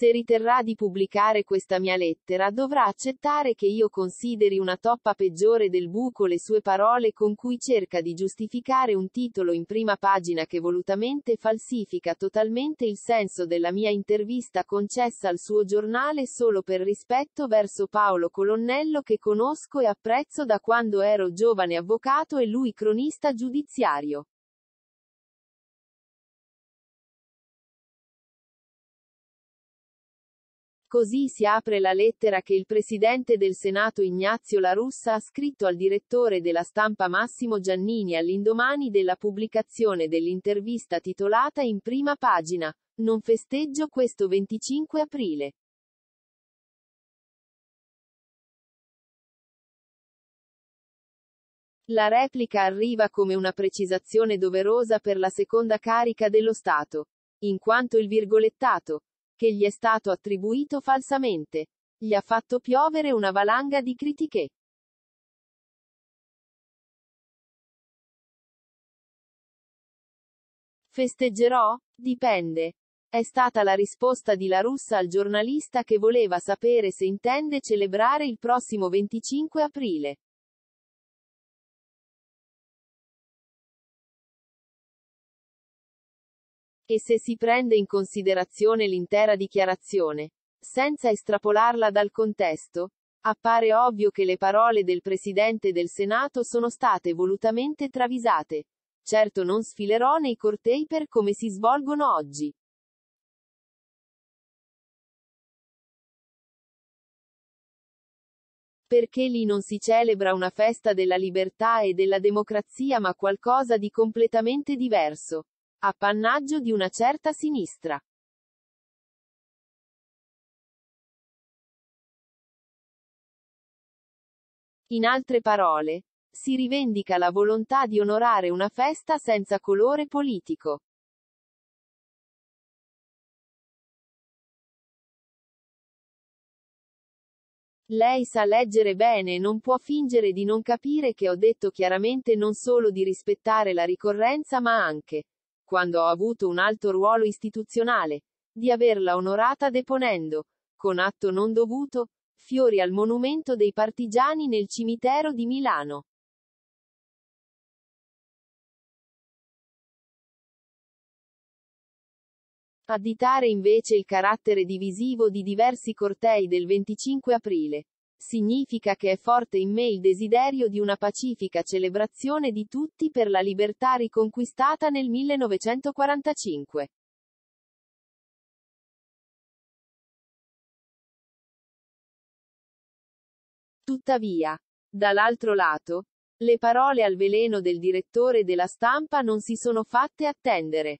Se riterrà di pubblicare questa mia lettera dovrà accettare che io consideri una toppa peggiore del buco le sue parole con cui cerca di giustificare un titolo in prima pagina che volutamente falsifica totalmente il senso della mia intervista concessa al suo giornale solo per rispetto verso Paolo Colonnello che conosco e apprezzo da quando ero giovane avvocato e lui cronista giudiziario. Così si apre la lettera che il presidente del Senato Ignazio La Russa ha scritto al direttore della stampa Massimo Giannini all'indomani della pubblicazione dell'intervista titolata in prima pagina. Non festeggio questo 25 aprile. La replica arriva come una precisazione doverosa per la seconda carica dello Stato. In quanto il virgolettato che gli è stato attribuito falsamente. Gli ha fatto piovere una valanga di critiche. Festeggerò? Dipende. È stata la risposta di La Russa al giornalista che voleva sapere se intende celebrare il prossimo 25 aprile. E se si prende in considerazione l'intera dichiarazione, senza estrapolarla dal contesto, appare ovvio che le parole del Presidente del Senato sono state volutamente travisate. Certo non sfilerò nei cortei per come si svolgono oggi. perché lì non si celebra una festa della libertà e della democrazia ma qualcosa di completamente diverso. Appannaggio di una certa sinistra. In altre parole, si rivendica la volontà di onorare una festa senza colore politico. Lei sa leggere bene e non può fingere di non capire che ho detto chiaramente non solo di rispettare la ricorrenza ma anche quando ho avuto un alto ruolo istituzionale, di averla onorata deponendo, con atto non dovuto, fiori al monumento dei partigiani nel cimitero di Milano. Additare invece il carattere divisivo di diversi cortei del 25 aprile, Significa che è forte in me il desiderio di una pacifica celebrazione di tutti per la libertà riconquistata nel 1945. Tuttavia, dall'altro lato, le parole al veleno del direttore della stampa non si sono fatte attendere.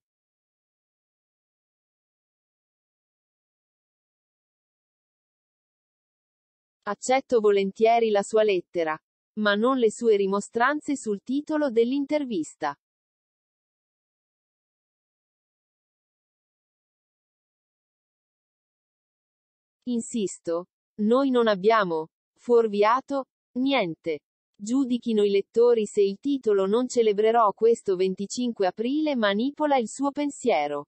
Accetto volentieri la sua lettera, ma non le sue rimostranze sul titolo dell'intervista. Insisto, noi non abbiamo fuorviato niente. Giudichino i lettori se il titolo non celebrerò questo 25 aprile manipola il suo pensiero.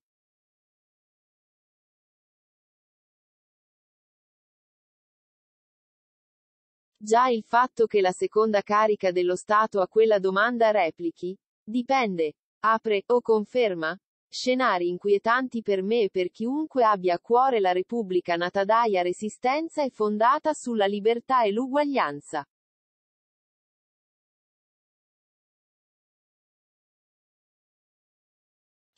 Già il fatto che la seconda carica dello Stato a quella domanda replichi, dipende, apre, o conferma, scenari inquietanti per me e per chiunque abbia a cuore la Repubblica nata d'aia resistenza e fondata sulla libertà e l'uguaglianza.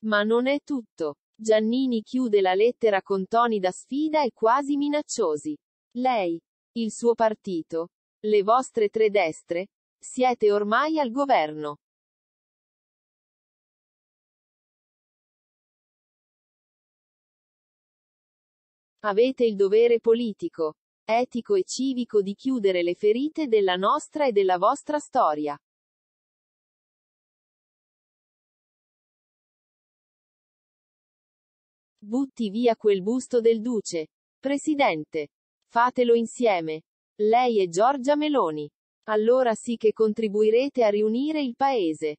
Ma non è tutto. Giannini chiude la lettera con toni da sfida e quasi minacciosi. Lei, il suo partito, le vostre tre destre? Siete ormai al governo. Avete il dovere politico, etico e civico di chiudere le ferite della nostra e della vostra storia. Butti via quel busto del duce. Presidente. Fatelo insieme. Lei e Giorgia Meloni. Allora sì che contribuirete a riunire il Paese.